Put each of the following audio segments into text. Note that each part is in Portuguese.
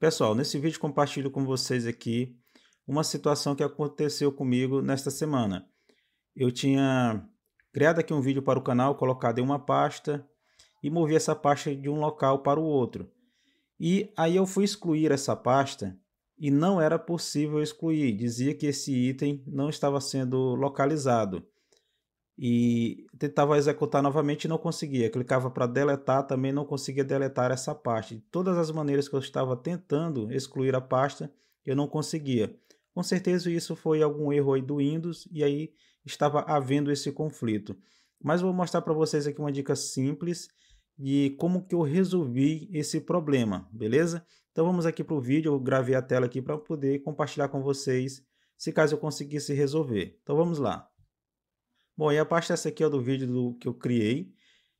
Pessoal, nesse vídeo compartilho com vocês aqui uma situação que aconteceu comigo nesta semana. Eu tinha criado aqui um vídeo para o canal, colocado em uma pasta e movi essa pasta de um local para o outro. E aí eu fui excluir essa pasta e não era possível excluir, dizia que esse item não estava sendo localizado e tentava executar novamente e não conseguia. Clicava para deletar, também não conseguia deletar essa pasta. De todas as maneiras que eu estava tentando excluir a pasta, eu não conseguia. Com certeza isso foi algum erro aí do Windows e aí estava havendo esse conflito. Mas vou mostrar para vocês aqui uma dica simples de como que eu resolvi esse problema, beleza? Então vamos aqui para o vídeo, eu gravei a tela aqui para poder compartilhar com vocês se caso eu conseguisse resolver. Então vamos lá. Bom, e a pasta essa aqui é do vídeo do, que eu criei.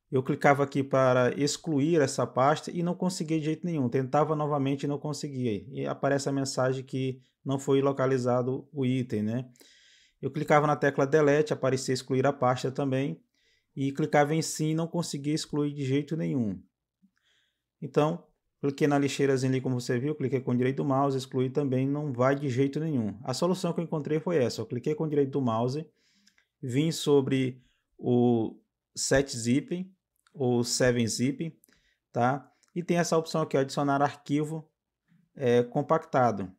Eu clicava aqui para excluir essa pasta e não conseguia de jeito nenhum. Tentava novamente e não conseguia. E aparece a mensagem que não foi localizado o item, né? Eu clicava na tecla delete, aparecia excluir a pasta também. E clicava em sim, não conseguia excluir de jeito nenhum. Então, cliquei na lixeirazinha ali como você viu, cliquei com o direito do mouse, excluir também, não vai de jeito nenhum. A solução que eu encontrei foi essa, eu cliquei com o direito do mouse, Vim sobre o 7-zip ou 7-zip, tá? E tem essa opção aqui, adicionar arquivo é, compactado.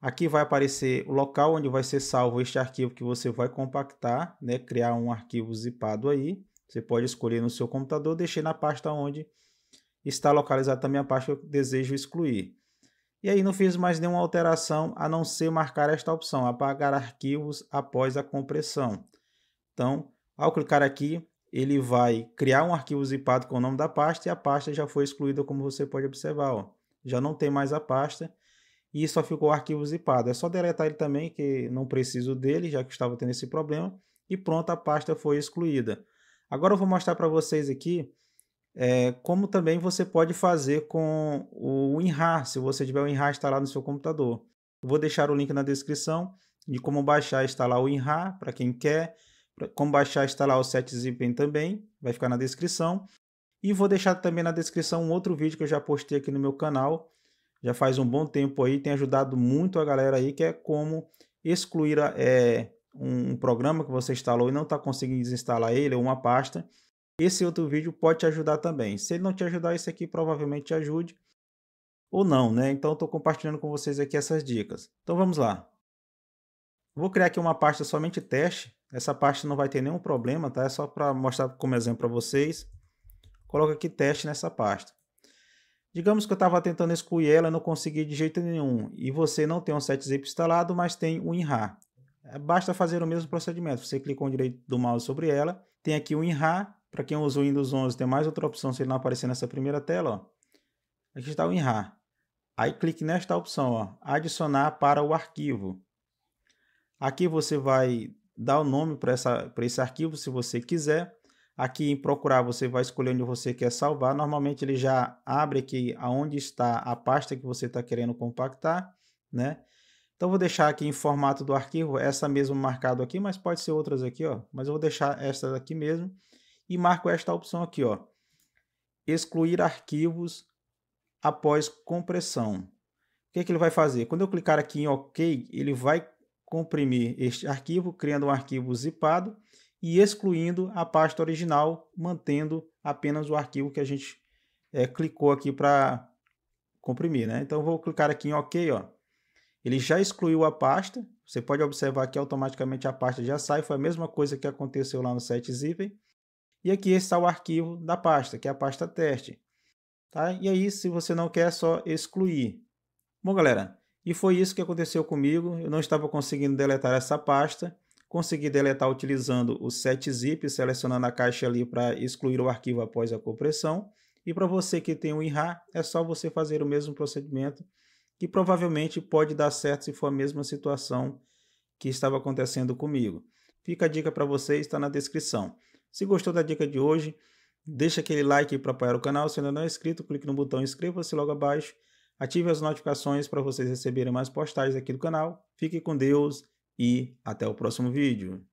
Aqui vai aparecer o local onde vai ser salvo este arquivo que você vai compactar, né? criar um arquivo zipado aí. Você pode escolher no seu computador, deixei na pasta onde está localizada também a pasta que eu desejo excluir. E aí não fiz mais nenhuma alteração a não ser marcar esta opção, apagar arquivos após a compressão. Então, ao clicar aqui, ele vai criar um arquivo zipado com o nome da pasta e a pasta já foi excluída, como você pode observar. Ó. Já não tem mais a pasta e só ficou o arquivo zipado. É só deletar ele também, que não preciso dele, já que estava tendo esse problema. E pronto, a pasta foi excluída. Agora eu vou mostrar para vocês aqui é, como também você pode fazer com o WinRAR, se você tiver o WinRAR instalado no seu computador. Eu vou deixar o link na descrição de como baixar e instalar o WinRAR para quem quer, como baixar e instalar o 7-Zipin também, vai ficar na descrição. E vou deixar também na descrição um outro vídeo que eu já postei aqui no meu canal, já faz um bom tempo aí, tem ajudado muito a galera aí, que é como excluir a, é, um programa que você instalou e não está conseguindo desinstalar ele ou uma pasta esse outro vídeo pode te ajudar também. Se ele não te ajudar, esse aqui provavelmente te ajude ou não, né? Então, estou compartilhando com vocês aqui essas dicas. Então, vamos lá. Vou criar aqui uma pasta somente teste. Essa pasta não vai ter nenhum problema, tá? É só para mostrar como exemplo para vocês. Coloca aqui teste nessa pasta. Digamos que eu estava tentando excluir ela e não consegui de jeito nenhum. E você não tem um setzip instalado, mas tem o WinRAR. É, basta fazer o mesmo procedimento. Você clica com o direito do mouse sobre ela. Tem aqui o WinRAR para quem usa o Windows 11, tem mais outra opção se ele não aparecer nessa primeira tela. Ó. Aqui está o WinRAR. Aí clique nesta opção, ó, adicionar para o arquivo. Aqui você vai dar o nome para esse arquivo, se você quiser. Aqui em procurar, você vai escolher onde você quer salvar. Normalmente ele já abre aqui aonde está a pasta que você está querendo compactar, né? Então vou deixar aqui em formato do arquivo, essa mesmo marcado aqui, mas pode ser outras aqui, ó. Mas eu vou deixar esta daqui mesmo e marco esta opção aqui, ó, excluir arquivos após compressão. O que, é que ele vai fazer? Quando eu clicar aqui em OK, ele vai comprimir este arquivo, criando um arquivo zipado e excluindo a pasta original, mantendo apenas o arquivo que a gente é, clicou aqui para comprimir. Né? Então, vou clicar aqui em OK. Ó. Ele já excluiu a pasta. Você pode observar que automaticamente a pasta já sai. Foi a mesma coisa que aconteceu lá no 7-Zip. E aqui está o arquivo da pasta, que é a pasta teste. Tá? E aí, se você não quer, é só excluir. Bom, galera, e foi isso que aconteceu comigo. Eu não estava conseguindo deletar essa pasta. Consegui deletar utilizando o setzip, selecionando a caixa ali para excluir o arquivo após a compressão. E para você que tem o IRA, é só você fazer o mesmo procedimento, que provavelmente pode dar certo se for a mesma situação que estava acontecendo comigo. Fica a dica para você, está na descrição. Se gostou da dica de hoje, deixa aquele like para apoiar o canal. Se ainda não é inscrito, clique no botão inscreva-se logo abaixo. Ative as notificações para vocês receberem mais postagens aqui do canal. Fique com Deus e até o próximo vídeo.